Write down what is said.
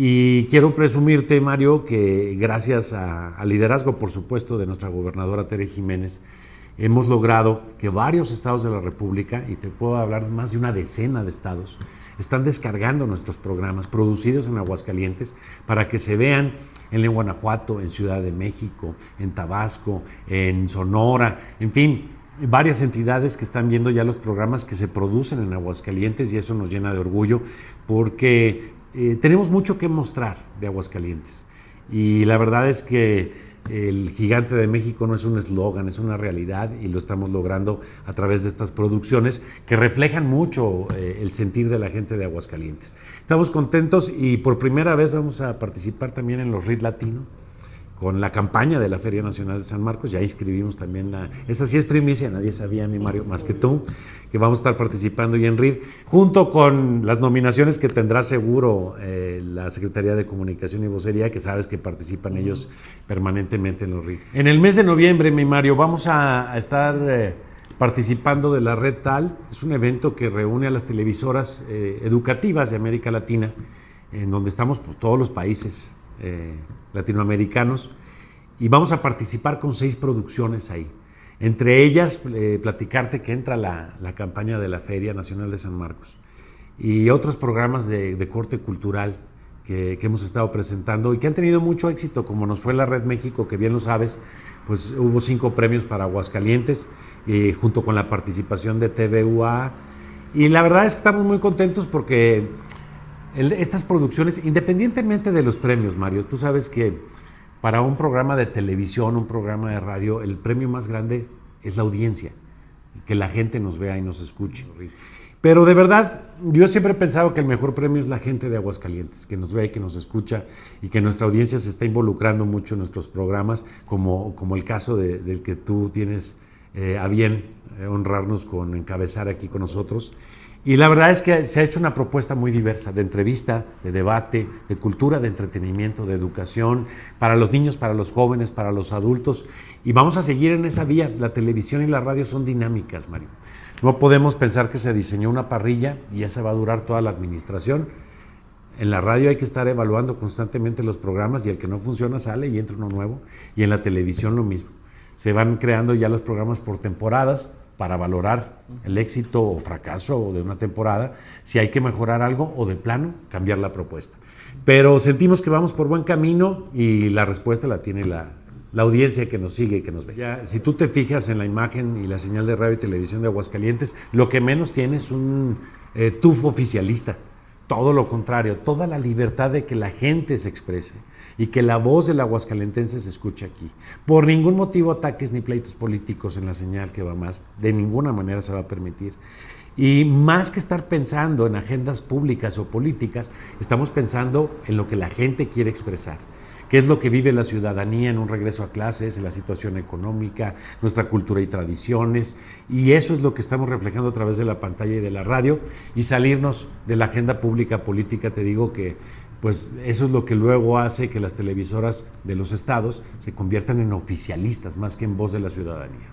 Y quiero presumirte, Mario, que gracias al liderazgo, por supuesto, de nuestra gobernadora Tere Jiménez, hemos logrado que varios estados de la República, y te puedo hablar de más de una decena de estados, están descargando nuestros programas producidos en Aguascalientes para que se vean en Guanajuato, en Ciudad de México, en Tabasco, en Sonora, en fin, varias entidades que están viendo ya los programas que se producen en Aguascalientes y eso nos llena de orgullo porque eh, tenemos mucho que mostrar de Aguascalientes. Y la verdad es que el gigante de México no es un eslogan, es una realidad y lo estamos logrando a través de estas producciones que reflejan mucho eh, el sentir de la gente de Aguascalientes. Estamos contentos y por primera vez vamos a participar también en los RIT Latino con la campaña de la Feria Nacional de San Marcos. Ya inscribimos también la. Esa sí es primicia, nadie sabía, mi Mario, más que tú, que vamos a estar participando y en RID, junto con las nominaciones que tendrá seguro eh, la Secretaría de Comunicación y Vocería, que sabes que participan ellos permanentemente en los RID. En el mes de noviembre, mi Mario, vamos a, estar. Eh, participando de la red TAL, es un evento que reúne a las televisoras eh, educativas de América Latina, en donde estamos por pues, todos los países eh, latinoamericanos, y vamos a participar con seis producciones ahí. Entre ellas, eh, platicarte que entra la, campaña de la Feria Nacional de San Marcos y otros programas de, corte cultural que, hemos estado presentando y que han tenido mucho éxito, como nos fue la Red México, que bien lo sabes, pues hubo cinco premios para Aguascalientes, eh, junto con la participación de TVUA. Y la verdad es que estamos muy contentos porque estas producciones, independientemente de los premios, Mario, tú sabes que para un programa de televisión, un programa de radio, el premio más grande es la audiencia, que la gente nos vea y nos escuche. Pero de verdad, yo siempre he pensado que el mejor premio es la gente de Aguascalientes, que nos vea y que nos escucha y que nuestra audiencia se está involucrando mucho en nuestros programas, como, como el caso del que tú tienes eh, a bien eh, honrarnos con encabezar aquí con nosotros. Y la verdad es que se ha hecho una propuesta muy diversa de entrevista, de debate, de cultura, de entretenimiento, de educación, para los niños, para los jóvenes, para los adultos. Y vamos a seguir en esa vía. La televisión y la radio son dinámicas, Mario. No podemos pensar que se diseñó una parrilla y esa va a durar toda la administración. En la radio hay que estar evaluando constantemente los programas y el que no funciona sale y entra uno nuevo. Y en la televisión lo mismo se van creando ya los programas por temporadas para valorar el éxito o fracaso de una temporada, si hay que mejorar algo o de plano cambiar la propuesta. Pero sentimos que vamos por buen camino y la respuesta la tiene la, audiencia que nos sigue y que nos ve. si tú te fijas en la imagen y la señal de radio y televisión de Aguascalientes, lo que menos tiene es un eh, tufo oficialista. Todo lo contrario, toda la libertad de que la gente se exprese y que la voz del aguascalentense se escuche aquí. Por ningún motivo ataques ni pleitos políticos en la señal que va más, de ninguna manera se va a permitir. Y más que estar pensando en agendas públicas o políticas, estamos pensando en lo que la gente quiere expresar qué es lo que vive la ciudadanía en un regreso a clases, en la situación económica, nuestra cultura y tradiciones. Y eso es lo que estamos reflejando a través de la pantalla y de la radio. Y salirnos de la agenda pública política, te digo que pues eso es lo que luego hace que las televisoras de los estados se conviertan en oficialistas más que en voz de la ciudadanía.